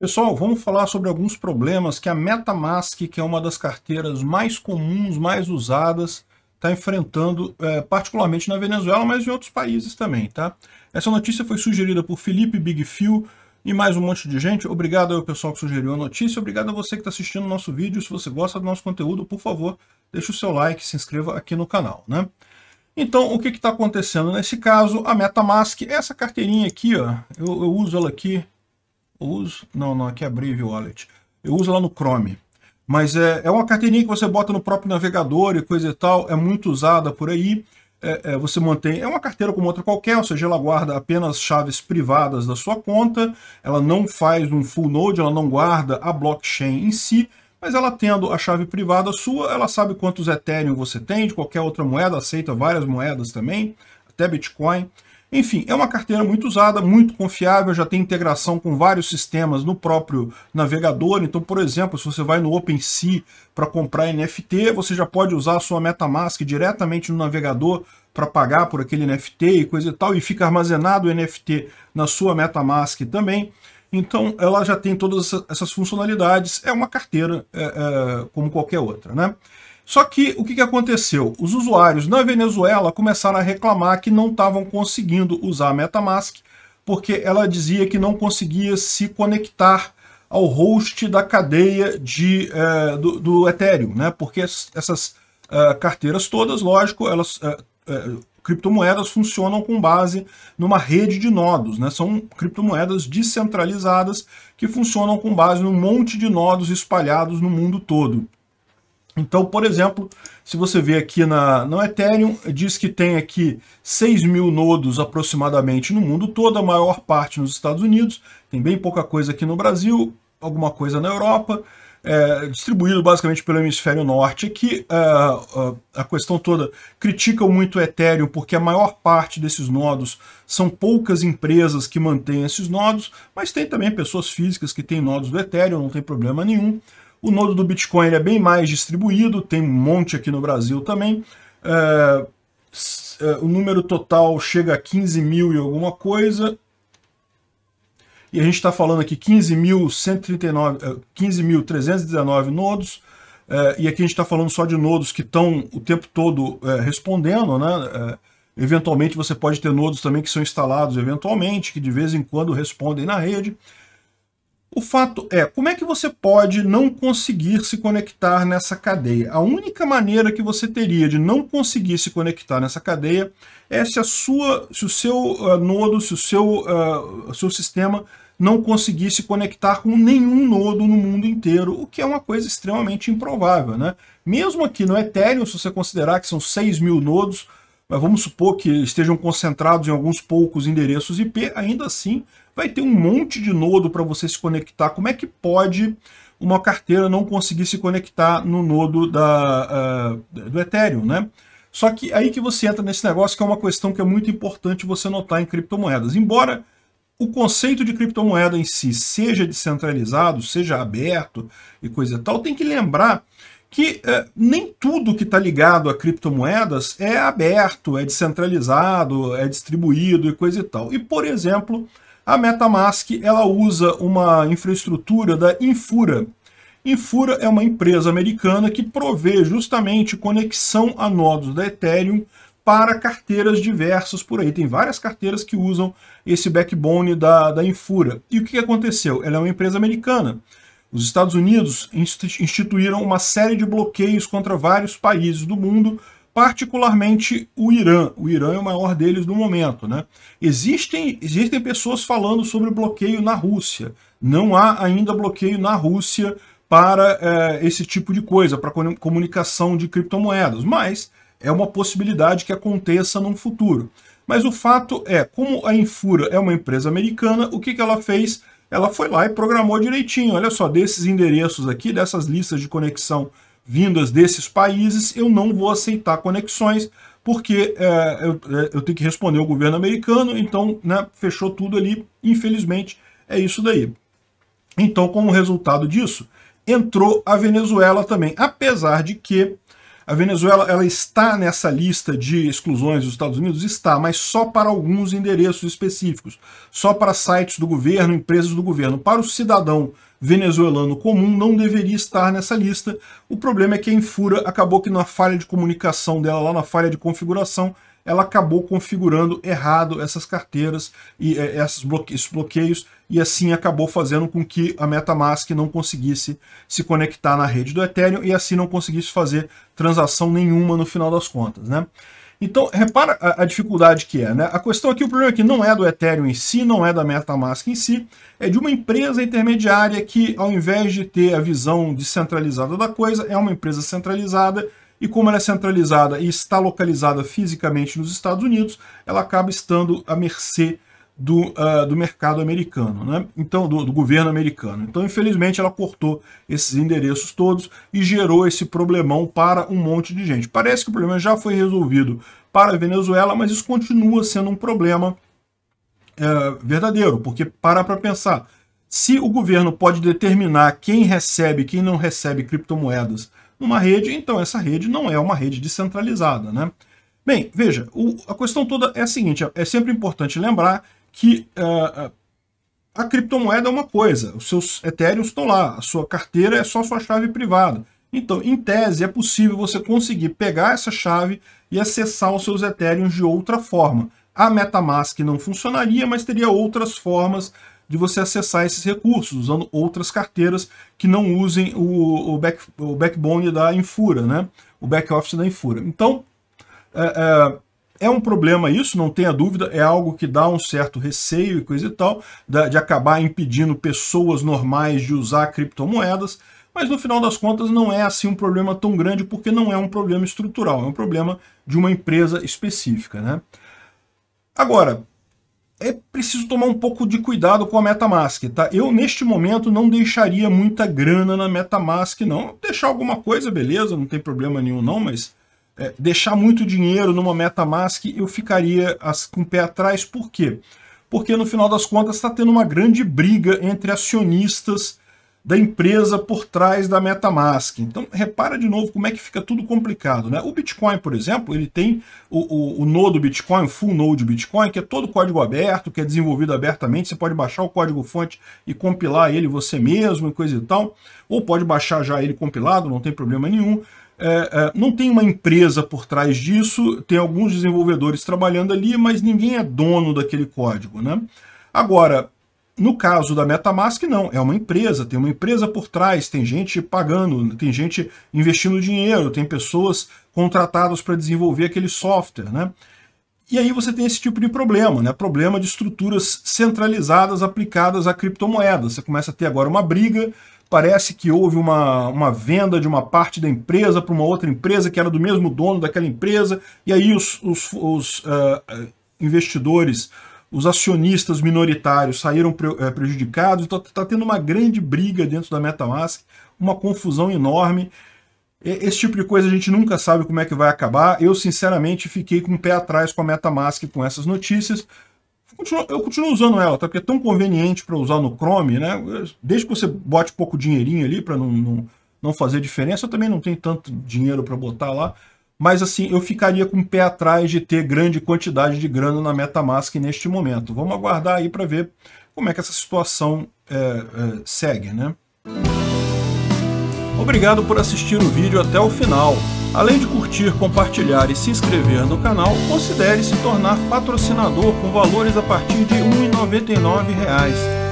Pessoal, vamos falar sobre alguns problemas que a MetaMask, que é uma das carteiras mais comuns, mais usadas, está enfrentando, é, particularmente na Venezuela, mas em outros países também, tá? Essa notícia foi sugerida por Felipe Bigfield e mais um monte de gente. Obrigado ao pessoal que sugeriu a notícia, obrigado a você que está assistindo o nosso vídeo. Se você gosta do nosso conteúdo, por favor, deixe o seu like, se inscreva aqui no canal, né? Então, o que está acontecendo nesse caso? A MetaMask, essa carteirinha aqui, ó, eu, eu uso ela aqui eu uso... Não, não, aqui é Brave Wallet. Eu uso lá no Chrome. Mas é, é uma carteirinha que você bota no próprio navegador e coisa e tal. É muito usada por aí. É, é, você mantém, é uma carteira como outra qualquer, ou seja, ela guarda apenas chaves privadas da sua conta, ela não faz um full node, ela não guarda a blockchain em si, mas ela tendo a chave privada sua, ela sabe quantos Ethereum você tem, de qualquer outra moeda, aceita várias moedas também, até Bitcoin, enfim, é uma carteira muito usada, muito confiável, já tem integração com vários sistemas no próprio navegador. Então, por exemplo, se você vai no OpenSea para comprar NFT, você já pode usar a sua MetaMask diretamente no navegador para pagar por aquele NFT e coisa e tal, e fica armazenado o NFT na sua MetaMask também. Então, ela já tem todas essas funcionalidades. É uma carteira é, é, como qualquer outra, né? Só que o que aconteceu? Os usuários na Venezuela começaram a reclamar que não estavam conseguindo usar a Metamask, porque ela dizia que não conseguia se conectar ao host da cadeia de, eh, do, do, Ethereum, né? porque essas eh, carteiras todas, lógico, elas, eh, criptomoedas funcionam com base numa rede de nodos, né? são criptomoedas descentralizadas que funcionam com base num monte de nodos espalhados no mundo todo. Então, por exemplo, se você vê aqui na, no Ethereum, diz que tem aqui 6 mil nodos aproximadamente no mundo todo, a maior parte nos Estados Unidos, tem bem pouca coisa aqui no Brasil, alguma coisa na Europa, é, distribuído basicamente pelo hemisfério norte aqui. É, é, a questão toda, criticam muito o Ethereum porque a maior parte desses nodos são poucas empresas que mantêm esses nodos, mas tem também pessoas físicas que têm nodos do Ethereum, não tem problema nenhum. O nodo do Bitcoin ele é bem mais distribuído, tem um monte aqui no Brasil também. É, é o número total chega a 15 mil e alguma coisa. E a gente está falando aqui 15.319 é, nodos. É, e aqui a gente está falando só de nodos que estão o tempo todo respondendo, né? eventualmente você pode ter nodos também que são instalados eventualmente, que de vez em quando respondem na rede. O fato é, como é que você pode não conseguir se conectar nessa cadeia? A única maneira que você teria de não conseguir se conectar nessa cadeia é se, a sua, se o seu uh, nodo, se o seu, uh, seu sistema não conseguir se conectar com nenhum nodo no mundo inteiro, o que é uma coisa extremamente improvável. Né? Mesmo aqui no Ethereum, se você considerar que são 6 mil nodos, mas vamos supor que estejam concentrados em alguns poucos endereços IP, ainda assim vai ter um monte de nodo para você se conectar. Como é que pode uma carteira não conseguir se conectar no nodo da, uh, do Ethereum, né? Só que aí que você entra nesse negócio, que é uma questão que é muito importante você notar em criptomoedas. Embora o conceito de criptomoeda em si seja descentralizado, seja aberto e coisa e tal, tem que lembrar que é, nem tudo que está ligado a criptomoedas é aberto, é descentralizado, é distribuído e coisa e tal. E, por exemplo, a Metamask ela usa uma infraestrutura da Infura. Infura é uma empresa americana que provê justamente conexão a nodos da Ethereum para carteiras diversas por aí. Tem várias carteiras que usam esse backbone da, da Infura. E o que aconteceu? Ela é uma empresa americana os Estados Unidos instituíram uma série de bloqueios contra vários países do mundo, particularmente o Irã. O Irã é o maior deles no momento. Né? Existem, existem pessoas falando sobre bloqueio na Rússia. Não há ainda bloqueio na Rússia para é, esse tipo de coisa, para comunicação de criptomoedas, mas é uma possibilidade que aconteça no futuro. Mas o fato é, como a Infura é uma empresa americana, o que, que ela fez? ela foi lá e programou direitinho. Olha só, desses endereços aqui, dessas listas de conexão vindas desses países, eu não vou aceitar conexões, porque é, eu, é, eu, tenho que responder ao governo americano, então né, fechou tudo ali, infelizmente, é isso daí. Então, como resultado disso, entrou a Venezuela também, apesar de que a Venezuela ela está nessa lista de exclusões dos Estados Unidos? Está, mas só para alguns endereços específicos, só para sites do governo, empresas do governo. Para o cidadão venezuelano comum não deveria estar nessa lista. O problema é que a Infura acabou que na falha de comunicação dela, lá na falha de configuração, ela acabou configurando errado essas carteiras e é, esses bloqueios e assim acabou fazendo com que a MetaMask não conseguisse se conectar na rede do Ethereum e assim não conseguisse fazer transação nenhuma no final das contas, né? Então, repara a, a, dificuldade que é, né? A questão aqui, o problema aqui é não é do Ethereum em si, não é da MetaMask em si, é de uma empresa intermediária que, ao invés de ter a visão descentralizada da coisa, é uma empresa centralizada e como ela é centralizada e está localizada fisicamente nos Estados Unidos, ela acaba estando à mercê do, uh, do mercado americano, né? então do, do, governo americano. Então, infelizmente, ela cortou esses endereços todos e gerou esse problemão para um monte de gente. Parece que o problema já foi resolvido para a Venezuela, mas isso continua sendo um problema uh, verdadeiro, porque para para pensar, se o governo pode determinar quem recebe, quem não recebe criptomoedas numa rede, então essa rede não é uma rede descentralizada, né? Bem, veja, o, a questão toda é a seguinte, é, é sempre importante lembrar que uh, a criptomoeda é uma coisa, os seus Ethereum estão lá, a sua carteira é só sua chave privada. Então, em tese, é possível você conseguir pegar essa chave e acessar os seus Ethereum de outra forma. A Metamask não funcionaria, mas teria outras formas de você acessar esses recursos, usando outras carteiras que não usem o, o, back, o backbone da Infura, né? o back-office da Infura. Então, é, é, é, um problema isso, não tenha dúvida, é algo que dá um certo receio e coisa e tal, de, de acabar impedindo pessoas normais de usar criptomoedas, mas no final das contas não é assim um problema tão grande, porque não é um problema estrutural, é um problema de uma empresa específica. Né? Agora, é preciso tomar um pouco de cuidado com a MetaMask, tá? Eu, neste momento, não deixaria muita grana na MetaMask, não. Deixar alguma coisa, beleza, não tem problema nenhum, não, mas é, deixar muito dinheiro numa MetaMask, eu ficaria as, com o pé atrás. Por quê? Porque, no final das contas, está tendo uma grande briga entre acionistas da empresa por trás da MetaMask. Então, repara de novo como é que fica tudo complicado. Né? O Bitcoin, por exemplo, ele tem o, o, o nodo Bitcoin, o full node Bitcoin, que é todo código aberto, que é desenvolvido abertamente, você pode baixar o código-fonte e compilar ele você mesmo e coisa e tal, ou pode baixar já ele compilado, não tem problema nenhum. É, é, não tem uma empresa por trás disso, tem alguns desenvolvedores trabalhando ali, mas ninguém é dono daquele código. Né? Agora, no caso da MetaMask, não, é uma empresa, tem uma empresa por trás, tem gente pagando, tem gente investindo dinheiro, tem pessoas contratadas para desenvolver aquele software, né? E aí você tem esse tipo de problema, né? Problema de estruturas centralizadas aplicadas a criptomoedas. Você começa a ter agora uma briga, parece que houve uma, uma venda de uma parte da empresa para uma outra empresa que era do mesmo dono daquela empresa, e aí os, os, os uh, investidores os acionistas minoritários saíram eh, prejudicados, está então, tá tendo uma grande briga dentro da MetaMask, uma confusão enorme. Esse tipo de coisa a gente nunca sabe como é que vai acabar. Eu, sinceramente, fiquei com o pé atrás com a MetaMask com essas notícias. Eu continuo usando ela, tá? porque é tão conveniente para usar no Chrome, né? Desde que você bote pouco dinheirinho ali para não, não, não fazer diferença, eu também não tenho tanto dinheiro para botar lá mas assim, eu ficaria com o pé atrás de ter grande quantidade de grana na Metamask neste momento. Vamos aguardar aí para ver como é que essa situação é, é, segue, né? Obrigado por assistir o vídeo até o final. Além de curtir, compartilhar e se inscrever no canal, considere se tornar patrocinador com valores a partir de R$ 1,99